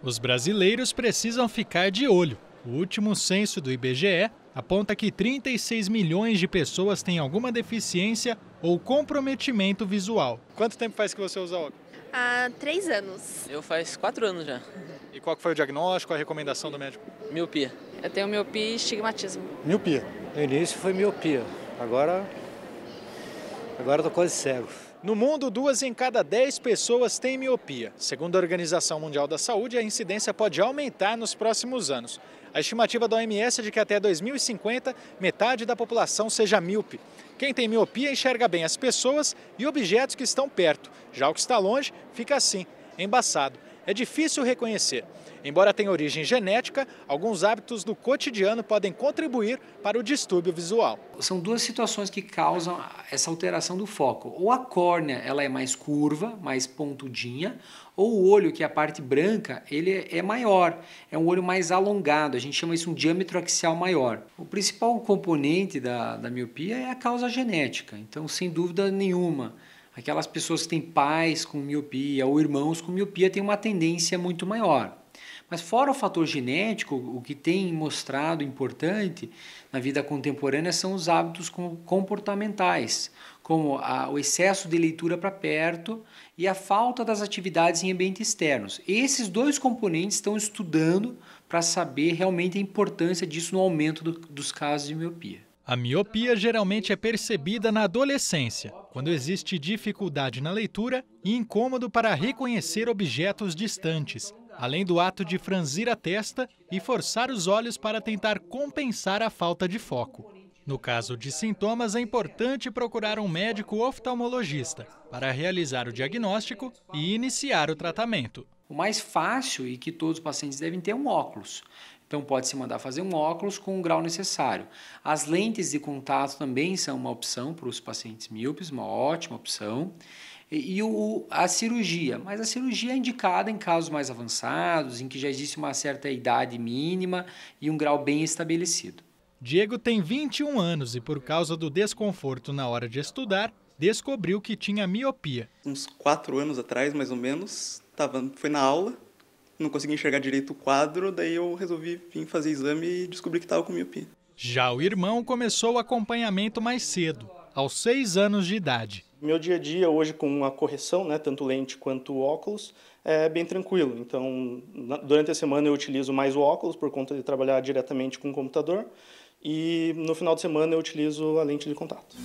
Os brasileiros precisam ficar de olho. O último censo do IBGE aponta que 36 milhões de pessoas têm alguma deficiência ou comprometimento visual. Quanto tempo faz que você usa óculos? Há três anos. Eu faz quatro anos já. E qual foi o diagnóstico, a recomendação do médico? Miopia. Eu tenho miopia e estigmatismo. Miopia. No início foi miopia. Agora, agora eu tô quase cego. No mundo, duas em cada dez pessoas têm miopia. Segundo a Organização Mundial da Saúde, a incidência pode aumentar nos próximos anos. A estimativa da OMS é de que até 2050 metade da população seja míope. Quem tem miopia enxerga bem as pessoas e objetos que estão perto, já o que está longe fica assim, embaçado. É difícil reconhecer. Embora tenha origem genética, alguns hábitos do cotidiano podem contribuir para o distúrbio visual. São duas situações que causam essa alteração do foco. Ou a córnea ela é mais curva, mais pontudinha, ou o olho, que é a parte branca, ele é, é maior, é um olho mais alongado, a gente chama isso um diâmetro axial maior. O principal componente da, da miopia é a causa genética, então sem dúvida nenhuma. Aquelas pessoas que têm pais com miopia ou irmãos com miopia têm uma tendência muito maior. Mas fora o fator genético, o que tem mostrado importante na vida contemporânea são os hábitos comportamentais, como a, o excesso de leitura para perto e a falta das atividades em ambientes externos. Esses dois componentes estão estudando para saber realmente a importância disso no aumento do, dos casos de miopia. A miopia geralmente é percebida na adolescência, quando existe dificuldade na leitura e incômodo para reconhecer objetos distantes, além do ato de franzir a testa e forçar os olhos para tentar compensar a falta de foco. No caso de sintomas, é importante procurar um médico oftalmologista para realizar o diagnóstico e iniciar o tratamento. O mais fácil e que todos os pacientes devem ter é um óculos. Então, pode-se mandar fazer um óculos com o grau necessário. As lentes de contato também são uma opção para os pacientes míopes, uma ótima opção e o, a cirurgia. Mas a cirurgia é indicada em casos mais avançados, em que já existe uma certa idade mínima e um grau bem estabelecido. Diego tem 21 anos e, por causa do desconforto na hora de estudar, descobriu que tinha miopia. Uns 4 anos atrás, mais ou menos, tava, foi na aula, não conseguia enxergar direito o quadro, daí eu resolvi vir fazer exame e descobri que estava com miopia. Já o irmão começou o acompanhamento mais cedo, aos 6 anos de idade. Meu dia a dia hoje com a correção, né, tanto lente quanto óculos, é bem tranquilo. Então, na, durante a semana eu utilizo mais o óculos por conta de trabalhar diretamente com o computador e no final de semana eu utilizo a lente de contato.